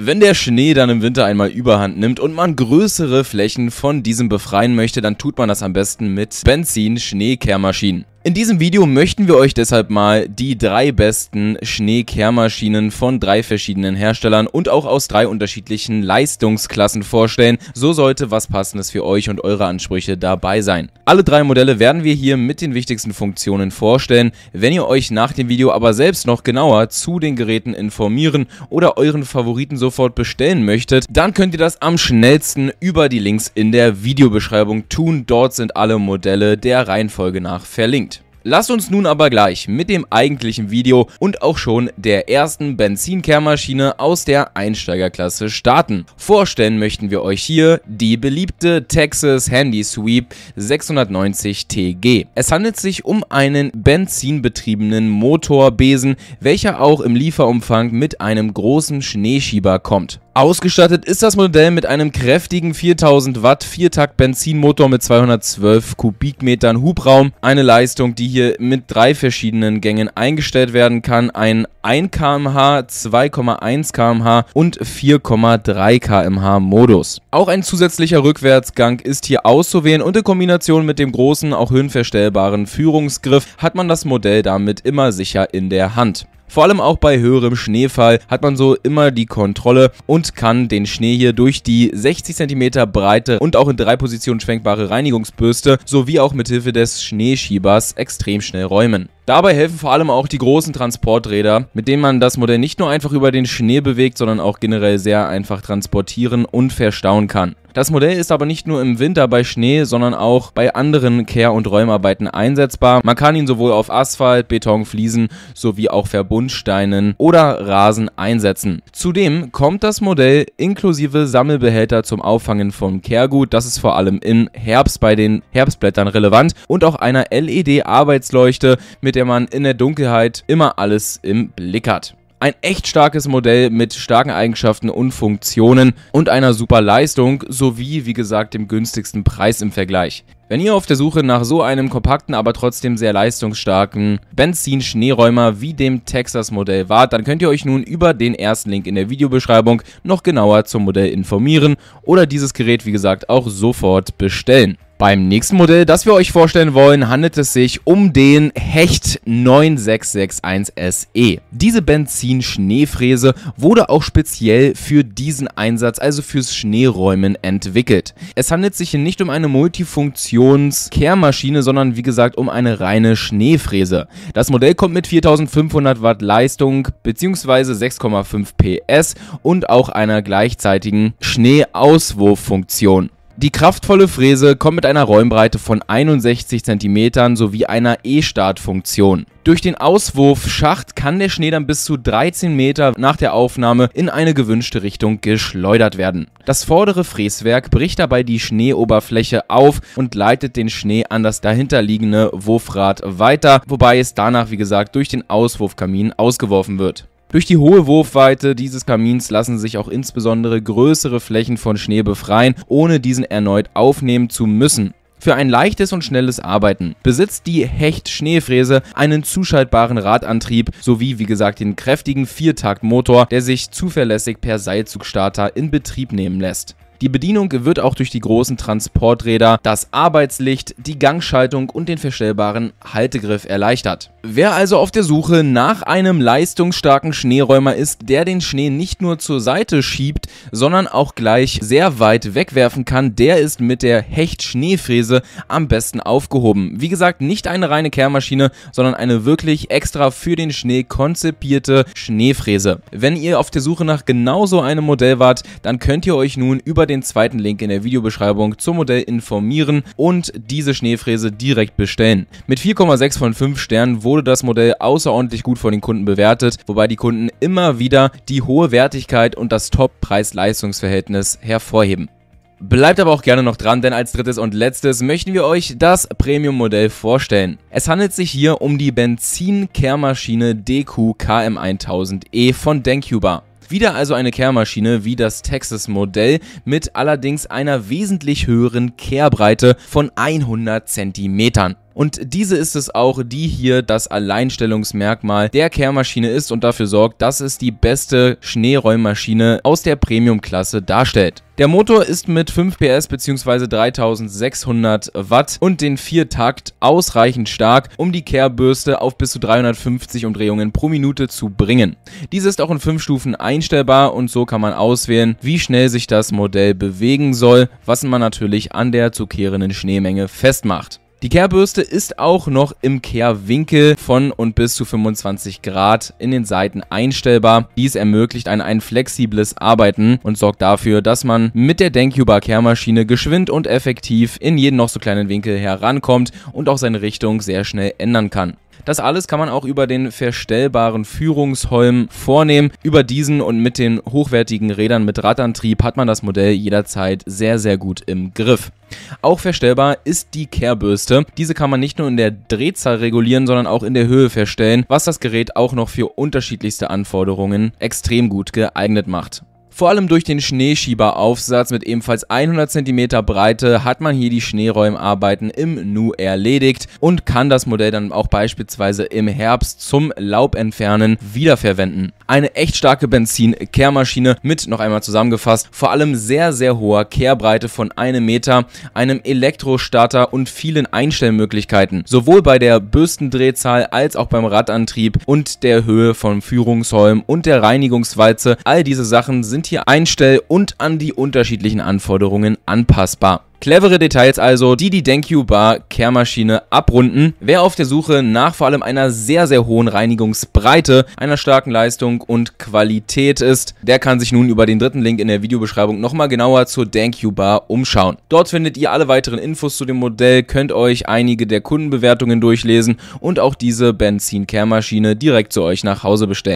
Wenn der Schnee dann im Winter einmal überhand nimmt und man größere Flächen von diesem befreien möchte, dann tut man das am besten mit Benzin-Schneekehrmaschinen. In diesem Video möchten wir euch deshalb mal die drei besten Schneekehrmaschinen von drei verschiedenen Herstellern und auch aus drei unterschiedlichen Leistungsklassen vorstellen. So sollte was passendes für euch und eure Ansprüche dabei sein. Alle drei Modelle werden wir hier mit den wichtigsten Funktionen vorstellen. Wenn ihr euch nach dem Video aber selbst noch genauer zu den Geräten informieren oder euren Favoriten sofort bestellen möchtet, dann könnt ihr das am schnellsten über die Links in der Videobeschreibung tun. Dort sind alle Modelle der Reihenfolge nach verlinkt. Lasst uns nun aber gleich mit dem eigentlichen Video und auch schon der ersten Benzinkehrmaschine aus der Einsteigerklasse starten. Vorstellen möchten wir euch hier die beliebte Texas Handy Sweep 690 TG. Es handelt sich um einen benzinbetriebenen Motorbesen, welcher auch im Lieferumfang mit einem großen Schneeschieber kommt. Ausgestattet ist das Modell mit einem kräftigen 4000 Watt Viertakt Benzinmotor mit 212 Kubikmetern Hubraum. Eine Leistung, die hier mit drei verschiedenen Gängen eingestellt werden kann. Ein 1 kmh, 2,1 kmh und 4,3 kmh Modus. Auch ein zusätzlicher Rückwärtsgang ist hier auszuwählen und in Kombination mit dem großen, auch höhenverstellbaren Führungsgriff hat man das Modell damit immer sicher in der Hand. Vor allem auch bei höherem Schneefall hat man so immer die Kontrolle und kann den Schnee hier durch die 60 cm breite und auch in drei Positionen schwenkbare Reinigungsbürste sowie auch mithilfe des Schneeschiebers extrem schnell räumen. Dabei helfen vor allem auch die großen Transporträder, mit denen man das Modell nicht nur einfach über den Schnee bewegt, sondern auch generell sehr einfach transportieren und verstauen kann. Das Modell ist aber nicht nur im Winter bei Schnee, sondern auch bei anderen Kehr- und Räumarbeiten einsetzbar. Man kann ihn sowohl auf Asphalt, Beton, Fliesen sowie auch Verbundsteinen oder Rasen einsetzen. Zudem kommt das Modell inklusive Sammelbehälter zum Auffangen von Kehrgut. Das ist vor allem im Herbst bei den Herbstblättern relevant und auch einer LED-Arbeitsleuchte, mit der man in der Dunkelheit immer alles im Blick hat. Ein echt starkes Modell mit starken Eigenschaften und Funktionen und einer super Leistung sowie, wie gesagt, dem günstigsten Preis im Vergleich. Wenn ihr auf der Suche nach so einem kompakten, aber trotzdem sehr leistungsstarken Benzin-Schneeräumer wie dem Texas-Modell wart, dann könnt ihr euch nun über den ersten Link in der Videobeschreibung noch genauer zum Modell informieren oder dieses Gerät, wie gesagt, auch sofort bestellen. Beim nächsten Modell, das wir euch vorstellen wollen, handelt es sich um den Hecht 9661 SE. E. Diese Benzin-Schneefräse wurde auch speziell für diesen Einsatz, also fürs Schneeräumen, entwickelt. Es handelt sich hier nicht um eine Multifunktions-Kehrmaschine, sondern wie gesagt um eine reine Schneefräse. Das Modell kommt mit 4500 Watt Leistung bzw. 6,5 PS und auch einer gleichzeitigen Schneeauswurffunktion. Die kraftvolle Fräse kommt mit einer Räumbreite von 61 cm sowie einer E-Startfunktion. Durch den Auswurfschacht kann der Schnee dann bis zu 13 Meter nach der Aufnahme in eine gewünschte Richtung geschleudert werden. Das vordere Fräswerk bricht dabei die Schneeoberfläche auf und leitet den Schnee an das dahinterliegende Wurfrad weiter, wobei es danach, wie gesagt, durch den Auswurfkamin ausgeworfen wird. Durch die hohe Wurfweite dieses Kamins lassen sich auch insbesondere größere Flächen von Schnee befreien, ohne diesen erneut aufnehmen zu müssen. Für ein leichtes und schnelles Arbeiten besitzt die Hecht-Schneefräse einen zuschaltbaren Radantrieb sowie wie gesagt den kräftigen Viertaktmotor, der sich zuverlässig per Seilzugstarter in Betrieb nehmen lässt. Die Bedienung wird auch durch die großen Transporträder, das Arbeitslicht, die Gangschaltung und den verstellbaren Haltegriff erleichtert. Wer also auf der Suche nach einem leistungsstarken Schneeräumer ist, der den Schnee nicht nur zur Seite schiebt, sondern auch gleich sehr weit wegwerfen kann, der ist mit der Hecht-Schneefräse am besten aufgehoben. Wie gesagt, nicht eine reine Kehrmaschine, sondern eine wirklich extra für den Schnee konzipierte Schneefräse. Wenn ihr auf der Suche nach genau so einem Modell wart, dann könnt ihr euch nun über den zweiten Link in der Videobeschreibung zum Modell informieren und diese Schneefräse direkt bestellen. Mit 4,6 von 5 Sternen wurde das Modell außerordentlich gut von den Kunden bewertet, wobei die Kunden immer wieder die hohe Wertigkeit und das Top-Preis-Leistungs-Verhältnis hervorheben. Bleibt aber auch gerne noch dran, denn als drittes und letztes möchten wir euch das Premium-Modell vorstellen. Es handelt sich hier um die Benzin-Kehrmaschine DQ KM1000E von Denkhuber. Wieder also eine Kehrmaschine wie das Texas-Modell mit allerdings einer wesentlich höheren Kehrbreite von 100 Zentimetern. Und diese ist es auch, die hier das Alleinstellungsmerkmal der Kehrmaschine ist und dafür sorgt, dass es die beste Schneeräummaschine aus der Premium-Klasse darstellt. Der Motor ist mit 5 PS bzw. 3600 Watt und den Viertakt ausreichend stark, um die Kehrbürste auf bis zu 350 Umdrehungen pro Minute zu bringen. Diese ist auch in 5 Stufen einstellbar und so kann man auswählen, wie schnell sich das Modell bewegen soll, was man natürlich an der zu kehrenden Schneemenge festmacht. Die Kehrbürste ist auch noch im Kehrwinkel von und bis zu 25 Grad in den Seiten einstellbar. Dies ermöglicht ein, ein flexibles Arbeiten und sorgt dafür, dass man mit der Denkhuber Kehrmaschine geschwind und effektiv in jeden noch so kleinen Winkel herankommt und auch seine Richtung sehr schnell ändern kann. Das alles kann man auch über den verstellbaren Führungsholm vornehmen. Über diesen und mit den hochwertigen Rädern mit Radantrieb hat man das Modell jederzeit sehr, sehr gut im Griff. Auch verstellbar ist die Kehrbürste. Diese kann man nicht nur in der Drehzahl regulieren, sondern auch in der Höhe verstellen, was das Gerät auch noch für unterschiedlichste Anforderungen extrem gut geeignet macht. Vor allem durch den Schneeschieberaufsatz mit ebenfalls 100 cm Breite hat man hier die Schneeräumarbeiten im Nu erledigt und kann das Modell dann auch beispielsweise im Herbst zum Laubentfernen wiederverwenden. Eine echt starke Benzin-Kehrmaschine mit, noch einmal zusammengefasst, vor allem sehr, sehr hoher Kehrbreite von einem Meter, einem Elektrostarter und vielen Einstellmöglichkeiten. Sowohl bei der Bürstendrehzahl als auch beim Radantrieb und der Höhe von Führungsholm und der Reinigungswalze. All diese Sachen sind hier einstell- und an die unterschiedlichen Anforderungen anpassbar. Clevere Details also, die die DenQ Bar Kehrmaschine abrunden. Wer auf der Suche nach vor allem einer sehr, sehr hohen Reinigungsbreite, einer starken Leistung und Qualität ist, der kann sich nun über den dritten Link in der Videobeschreibung nochmal genauer zur DenQ Bar umschauen. Dort findet ihr alle weiteren Infos zu dem Modell, könnt euch einige der Kundenbewertungen durchlesen und auch diese Benzin-Kehrmaschine direkt zu euch nach Hause bestellen.